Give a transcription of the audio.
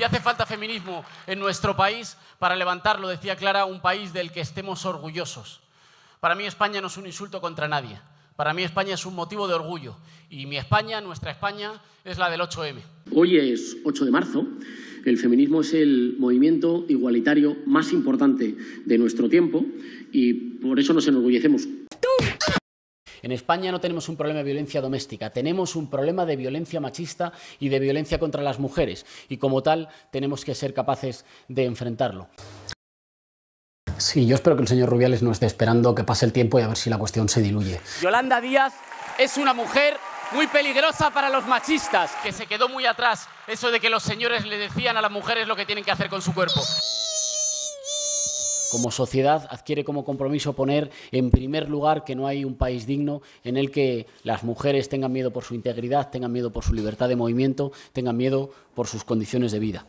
Y hace falta feminismo en nuestro país para levantarlo, decía Clara, un país del que estemos orgullosos. Para mí España no es un insulto contra nadie. Para mí España es un motivo de orgullo. Y mi España, nuestra España, es la del 8M. Hoy es 8 de marzo. El feminismo es el movimiento igualitario más importante de nuestro tiempo y por eso nos enorgullecemos. En España no tenemos un problema de violencia doméstica, tenemos un problema de violencia machista y de violencia contra las mujeres y como tal tenemos que ser capaces de enfrentarlo. Sí, yo espero que el señor Rubiales no esté esperando que pase el tiempo y a ver si la cuestión se diluye. Yolanda Díaz es una mujer muy peligrosa para los machistas, que se quedó muy atrás eso de que los señores le decían a las mujeres lo que tienen que hacer con su cuerpo como sociedad adquiere como compromiso poner en primer lugar que no hay un país digno en el que las mujeres tengan miedo por su integridad, tengan miedo por su libertad de movimiento, tengan miedo por sus condiciones de vida.